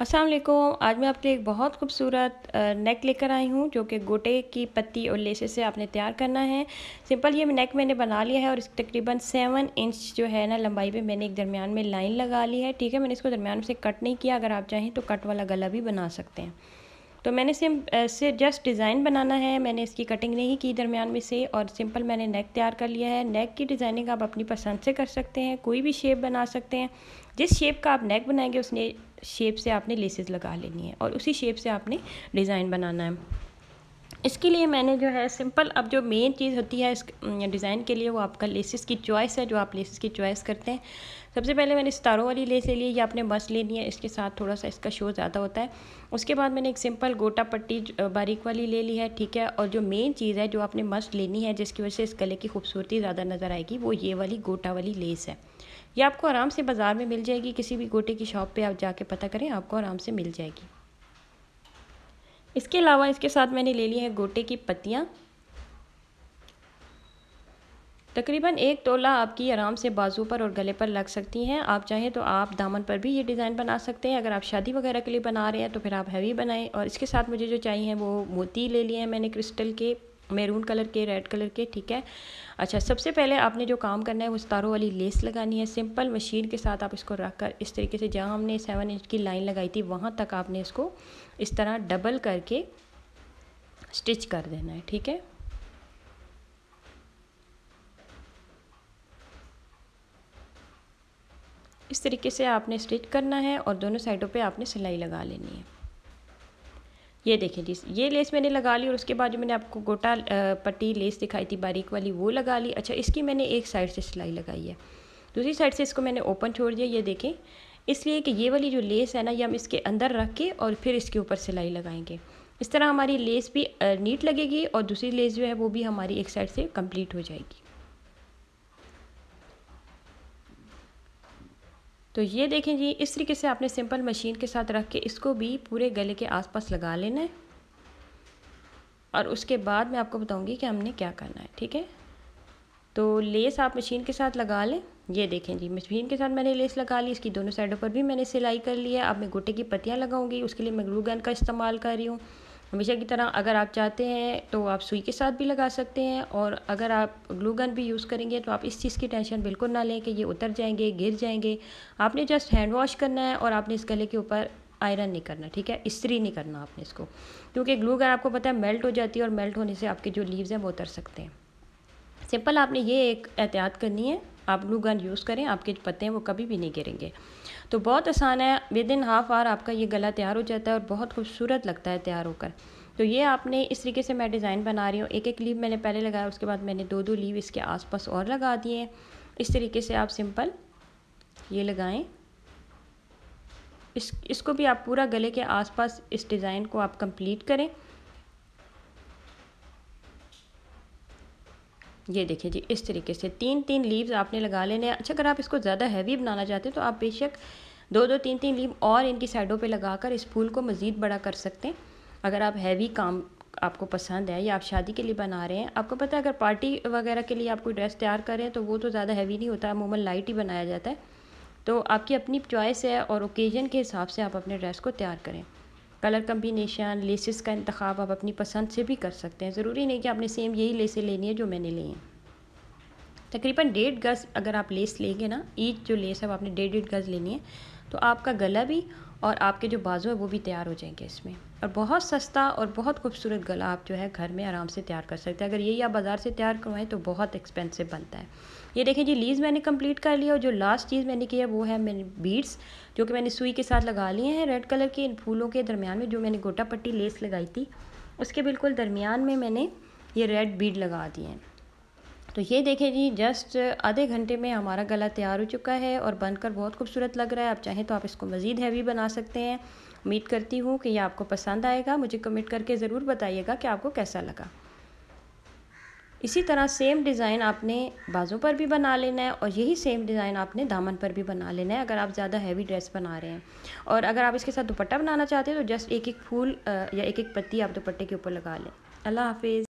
असलम आज मैं आपके लिए एक बहुत खूबसूरत नेक लेकर आई हूँ जो कि गोटे की पत्ती और लेसे से आपने तैयार करना है सिंपल ये नेक मैंने बना लिया है और इस तकरीबन सेवन इंच जो है ना लंबाई पे मैंने एक दरमियान में लाइन लगा ली है ठीक है मैंने इसको दरमियान से कट नहीं किया अगर आप चाहें तो कट वाला गला भी बना सकते हैं तो मैंने सिम से जस्ट डिज़ाइन बनाना है मैंने इसकी कटिंग नहीं की दरमियान में से और सिंपल मैंने नेक तैयार कर लिया है नेक की डिज़ाइनिंग आप अपनी पसंद से कर सकते हैं कोई भी शेप बना सकते हैं जिस शेप का आप नेक बनाएंगे उसने शेप से आपने लेसेस लगा लेनी है और उसी शेप से आपने डिज़ाइन बनाना है इसके लिए मैंने जो है सिंपल अब जो मेन चीज़ होती है इस डिज़ाइन के लिए वो आपका लेसिस की चॉइस है जो आप लेसिस की चॉइस करते हैं सबसे पहले मैंने सितारों वाली लेस ले ली ये आपने बस लेनी है इसके साथ थोड़ा सा इसका शो ज़्यादा होता है उसके बाद मैंने एक सिंपल गोटा पट्टी बारीक वाली ले ली है ठीक है और जो मेन चीज़ है जो आपने मस्ट लेनी है जिसकी वजह से इस गले की खूबसूरती ज़्यादा नज़र आएगी वो ये वाली गोटा वाली लेस है ये आपको आराम से बाज़ार में मिल जाएगी किसी भी गोटे की शॉप पर आप जाके पता करें आपको आराम से मिल जाएगी इसके अलावा इसके साथ मैंने ले ली है गोटे की पत्तियाँ तकरीबन एक तोला आपकी आराम से बाजू पर और गले पर लग सकती हैं आप चाहें तो आप दामन पर भी ये डिज़ाइन बना सकते हैं अगर आप शादी वगैरह के लिए बना रहे हैं तो फिर आप हैवी बनाएं और इसके साथ मुझे जो चाहिए वो मोती ले लिए हैं मैंने क्रिस्टल के मेरून कलर के रेड कलर के ठीक है अच्छा सबसे पहले आपने जो काम करना है वो सितारों वाली लेस लगानी है सिंपल मशीन के साथ आप इसको रख कर इस तरीके से जहाँ हमने सेवन इंच की लाइन लगाई थी वहाँ तक आपने इसको इस तरह डबल करके स्टिच कर देना है ठीक है इस तरीके से आपने स्टिच करना है और दोनों साइडों पे आपने सिलाई लगा लेनी है ये देखें जी ये लेस मैंने लगा ली और उसके बाद जो मैंने आपको गोटा पट्टी लेस दिखाई थी बारीक वाली वो लगा ली अच्छा इसकी मैंने एक साइड से सिलाई लगाई है दूसरी साइड से इसको मैंने ओपन छोड़ दिया ये देखें इसलिए कि ये वाली जो लेस है ना ये हम इसके अंदर रख के और फिर इसके ऊपर सिलाई लगाएंगे इस तरह हमारी लेस भी नीट लगेगी और दूसरी लेस जो है वो भी हमारी एक साइड से कंप्लीट हो जाएगी तो ये देखें जी इस तरीके से आपने सिंपल मशीन के साथ रख के इसको भी पूरे गले के आसपास लगा लेना है और उसके बाद मैं आपको बताऊंगी कि हमने क्या करना है ठीक है तो लेस आप मशीन के साथ लगा लें ये देखें जी मशीन के साथ मैंने लेस लगा ली इसकी दोनों साइडों पर भी मैंने सिलाई कर लिया अब मैं गोटे की पत्तियाँ लगाऊंगी उसके लिए मैं ग्लू गन का इस्तेमाल कर रही हूँ हमेशा की तरह अगर आप चाहते हैं तो आप सुई के साथ भी लगा सकते हैं और अगर आप ग्लू गन भी यूज़ करेंगे तो आप इस चीज़ की टेंशन बिल्कुल ना लें कि ये उतर जाएंगे गिर जाएंगे आपने जस्ट हैंड वॉश करना है और आपने इस गले के ऊपर आयरन नहीं करना ठीक है इस्त्री नहीं करना आपने इसको क्योंकि ग्लू गन आपको पता है मेल्ट हो जाती है और मेल्ट होने से आपके जो लीव्स हैं वो उतर सकते हैं सिंपल आपने ये एक एहतियात करनी है आप ग्लू गन यूज़ करें आपके पत्ते हैं वो कभी भी नहीं गिरेंगे तो बहुत आसान है विद इन हाफ आवर आपका ये गला तैयार हो जाता है और बहुत खूबसूरत लगता है तैयार होकर तो ये आपने इस तरीके से मैं डिज़ाइन बना रही हूँ एक एक लीव मैंने पहले लगाया उसके बाद मैंने दो दो लीव इसके आसपास और लगा दिए इस तरीके से आप सिंपल ये लगाएं इस इसको भी आप पूरा गले के आसपास इस डिज़ाइन को आप कंप्लीट करें ये देखिए जी इस तरीके से तीन तीन लीव्स आपने लगा लेने हैं अच्छा अगर आप इसको ज़्यादा हैवी बनाना चाहते हैं तो आप बेशक दो दो तीन तीन लीव और इनकी साइडों पे लगाकर इस फूल को मज़ीद बड़ा कर सकते हैं अगर आप हैवी काम आपको पसंद है या आप शादी के लिए बना रहे हैं आपको पता है अगर पार्टी वगैरह के लिए आप कोई ड्रेस तैयार कर रहे हैं तो वो तो ज़्यादा हैवी नहीं होता अमूमन लाइट ही बनाया जाता है तो आपकी अपनी चॉइस है और ओकेजन के हिसाब से आप अपने ड्रेस को तैयार करें कलर कम्बिनेशन लेसेस का इंतखब आप अपनी पसंद से भी कर सकते हैं ज़रूरी नहीं कि आपने सेम यही लेसें लेनी है जो मैंने ली हैं तकरीबन डेढ़ गज़ अगर आप लेस लेंगे ना ईच जो लेस है वो आपने डेढ़ डेढ़ गज़ लेनी है तो आपका गला भी और आपके जो बाजू है वो भी तैयार हो जाएंगे इसमें और बहुत सस्ता और बहुत खूबसूरत गला आप जो है घर में आराम से तैयार कर सकते हैं अगर यही आप बाज़ार से तैयार करवाएं तो बहुत एक्सपेंसिव बनता है ये देखें जी लीज मैंने कंप्लीट कर लिया और जो लास्ट चीज़ मैंने की है वो है मैंने बीड्स जो कि मैंने सुई के साथ लगा लिए हैं रेड कलर के इन फूलों के दरमियान में जो मैंने गोटा पट्टी लेस लगाई थी उसके बिल्कुल दरमियान में मैंने ये रेड बीड लगा दिए हैं तो ये देखें जी जस्ट आधे घंटे में हमारा गला तैयार हो चुका है और बनकर बहुत खूबसूरत लग रहा है आप चाहें तो आप इसको मज़ीद हैवी बना सकते हैं उम्मीद करती हूँ कि यह आपको पसंद आएगा मुझे कमेंट करके ज़रूर बताइएगा कि आपको कैसा लगा इसी तरह सेम डिज़ाइन आपने बाज़ों पर भी बना लेना है और यही सेम डिज़ाइन आपने दामन पर भी बना लेना है अगर आप ज़्यादा हैवी ड्रेस बना रहे हैं और अगर आप इसके साथ दुपट्टा बनाना चाहते हैं तो जस्ट एक एक फूल या एक एक पत्ती आप दुपट्टे के ऊपर लगा लें अल्लाह हाफिज़